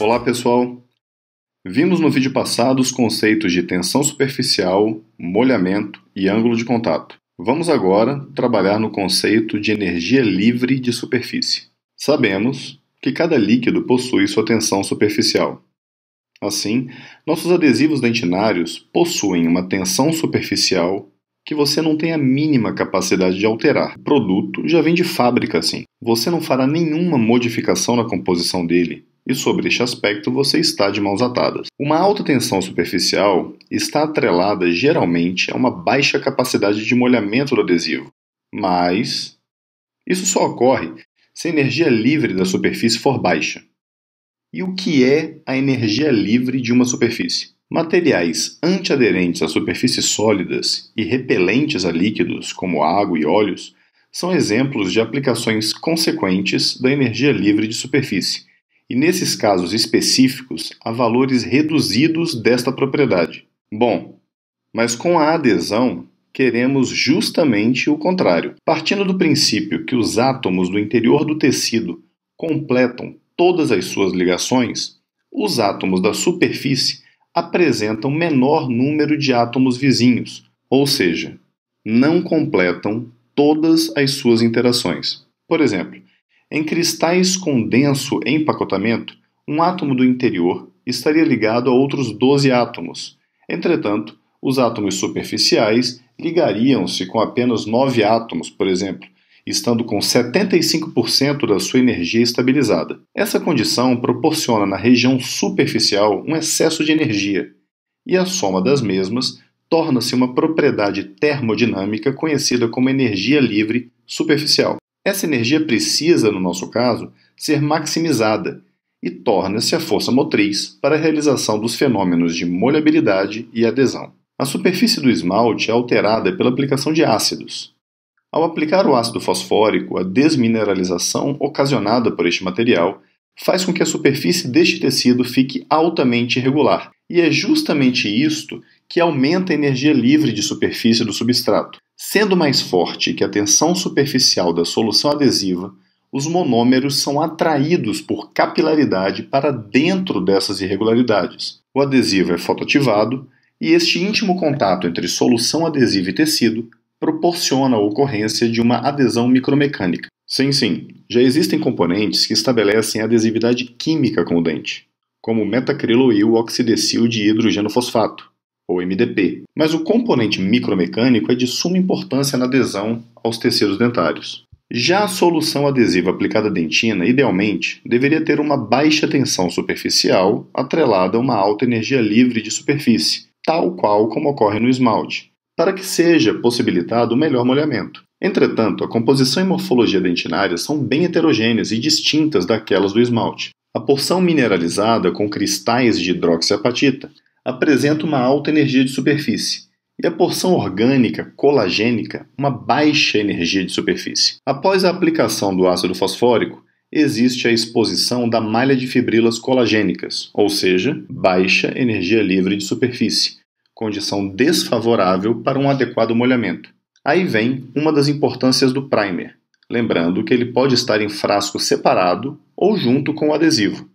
Olá pessoal! Vimos no vídeo passado os conceitos de tensão superficial, molhamento e ângulo de contato. Vamos agora trabalhar no conceito de energia livre de superfície. Sabemos que cada líquido possui sua tensão superficial. Assim, nossos adesivos dentinários possuem uma tensão superficial que você não tem a mínima capacidade de alterar. O produto já vem de fábrica assim. Você não fará nenhuma modificação na composição dele. E sobre este aspecto você está de mãos atadas. Uma alta tensão superficial está atrelada geralmente a uma baixa capacidade de molhamento do adesivo. Mas isso só ocorre se a energia livre da superfície for baixa. E o que é a energia livre de uma superfície? Materiais antiaderentes a superfícies sólidas e repelentes a líquidos, como água e óleos, são exemplos de aplicações consequentes da energia livre de superfície, e nesses casos específicos há valores reduzidos desta propriedade. Bom, mas com a adesão queremos justamente o contrário. Partindo do princípio que os átomos do interior do tecido completam todas as suas ligações, os átomos da superfície apresentam menor número de átomos vizinhos, ou seja, não completam todas as suas interações. Por exemplo, em cristais com denso empacotamento, um átomo do interior estaria ligado a outros 12 átomos. Entretanto, os átomos superficiais ligariam-se com apenas 9 átomos, por exemplo, estando com 75% da sua energia estabilizada. Essa condição proporciona na região superficial um excesso de energia, e a soma das mesmas torna-se uma propriedade termodinâmica conhecida como energia livre superficial. Essa energia precisa, no nosso caso, ser maximizada e torna-se a força motriz para a realização dos fenômenos de molhabilidade e adesão. A superfície do esmalte é alterada pela aplicação de ácidos, ao aplicar o ácido fosfórico, a desmineralização ocasionada por este material faz com que a superfície deste tecido fique altamente irregular, e é justamente isto que aumenta a energia livre de superfície do substrato. Sendo mais forte que a tensão superficial da solução adesiva, os monômeros são atraídos por capilaridade para dentro dessas irregularidades. O adesivo é fotoativado e este íntimo contato entre solução adesiva e tecido proporciona a ocorrência de uma adesão micromecânica. Sim, sim, já existem componentes que estabelecem adesividade química com o dente, como o metacriloil oxidecil de fosfato, ou MDP, mas o componente micromecânico é de suma importância na adesão aos tecidos dentários. Já a solução adesiva aplicada à dentina, idealmente, deveria ter uma baixa tensão superficial atrelada a uma alta energia livre de superfície, tal qual como ocorre no esmalte, para que seja possibilitado o melhor molhamento. Entretanto, a composição e morfologia dentinária são bem heterogêneas e distintas daquelas do esmalte. A porção mineralizada com cristais de hidroxiapatita apresenta uma alta energia de superfície e a porção orgânica colagênica uma baixa energia de superfície. Após a aplicação do ácido fosfórico, existe a exposição da malha de fibrilas colagênicas, ou seja, baixa energia livre de superfície condição desfavorável para um adequado molhamento. Aí vem uma das importâncias do primer, lembrando que ele pode estar em frasco separado ou junto com o adesivo.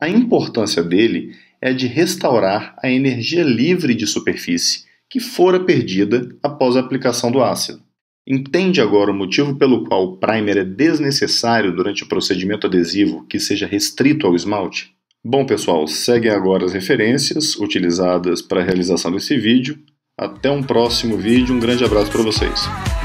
A importância dele é de restaurar a energia livre de superfície que fora perdida após a aplicação do ácido. Entende agora o motivo pelo qual o primer é desnecessário durante o procedimento adesivo que seja restrito ao esmalte? Bom, pessoal, seguem agora as referências utilizadas para a realização desse vídeo. Até um próximo vídeo, um grande abraço para vocês.